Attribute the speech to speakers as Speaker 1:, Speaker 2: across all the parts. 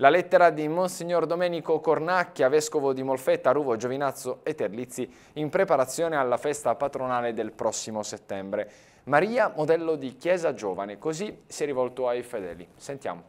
Speaker 1: La lettera di Monsignor Domenico Cornacchia, vescovo di Molfetta, Ruvo, Giovinazzo e Terlizzi, in preparazione alla festa patronale del prossimo settembre. Maria, modello di chiesa giovane, così si è rivolto ai fedeli. Sentiamo.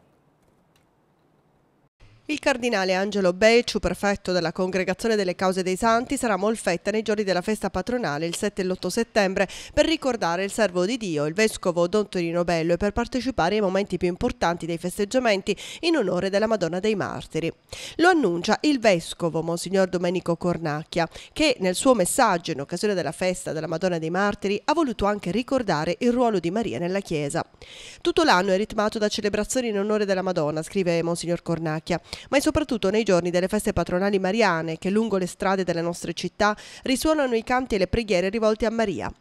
Speaker 2: Il cardinale Angelo Becciu, prefetto della Congregazione delle Cause dei Santi, sarà Molfetta nei giorni della festa patronale il 7 e l'8 settembre per ricordare il servo di Dio, il vescovo Don Torino Bello e per partecipare ai momenti più importanti dei festeggiamenti in onore della Madonna dei Martiri. Lo annuncia il vescovo Monsignor Domenico Cornacchia, che nel suo messaggio in occasione della festa della Madonna dei Martiri ha voluto anche ricordare il ruolo di Maria nella Chiesa. Tutto l'anno è ritmato da celebrazioni in onore della Madonna, scrive Monsignor Cornacchia ma soprattutto nei giorni delle feste patronali mariane che lungo le strade delle nostre città risuonano i canti e le preghiere rivolte a Maria.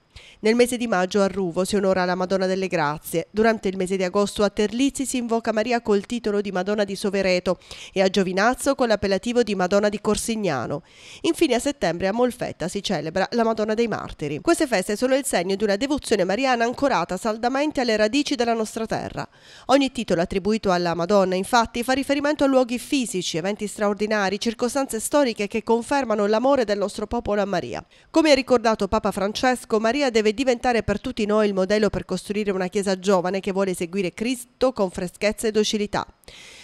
Speaker 2: Nel mese di maggio a Ruvo si onora la Madonna delle Grazie, durante il mese di agosto a Terlizzi si invoca Maria col titolo di Madonna di Sovereto e a Giovinazzo con l'appellativo di Madonna di Corsignano. Infine a settembre a Molfetta si celebra la Madonna dei Martiri. Queste feste sono il segno di una devozione mariana ancorata saldamente alle radici della nostra terra. Ogni titolo attribuito alla Madonna infatti fa riferimento a luoghi fisici, eventi straordinari, circostanze storiche che confermano l'amore del nostro popolo a Maria. Come ha ricordato Papa Francesco, Maria deve diventare per tutti noi il modello per costruire una Chiesa giovane che vuole seguire Cristo con freschezza e docilità.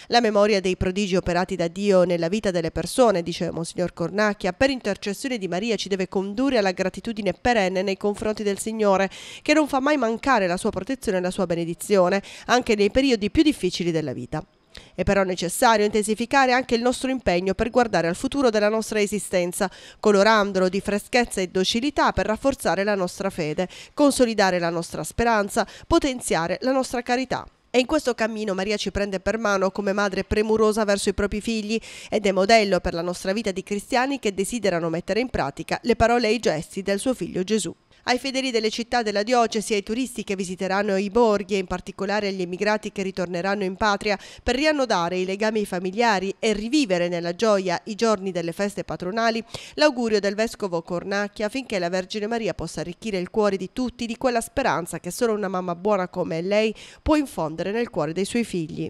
Speaker 2: La memoria dei prodigi operati da Dio nella vita delle persone, dice Monsignor Cornacchia, per intercessione di Maria ci deve condurre alla gratitudine perenne nei confronti del Signore, che non fa mai mancare la sua protezione e la sua benedizione, anche nei periodi più difficili della vita. È però necessario intensificare anche il nostro impegno per guardare al futuro della nostra esistenza, colorandolo di freschezza e docilità per rafforzare la nostra fede, consolidare la nostra speranza, potenziare la nostra carità. E in questo cammino Maria ci prende per mano come madre premurosa verso i propri figli ed è modello per la nostra vita di cristiani che desiderano mettere in pratica le parole e i gesti del suo figlio Gesù ai fedeli delle città della diocesi, ai turisti che visiteranno i borghi e in particolare agli emigrati che ritorneranno in patria per riannodare i legami familiari e rivivere nella gioia i giorni delle feste patronali, l'augurio del Vescovo Cornacchia affinché la Vergine Maria possa arricchire il cuore di tutti di quella speranza che solo una mamma buona come lei può infondere nel cuore dei suoi figli.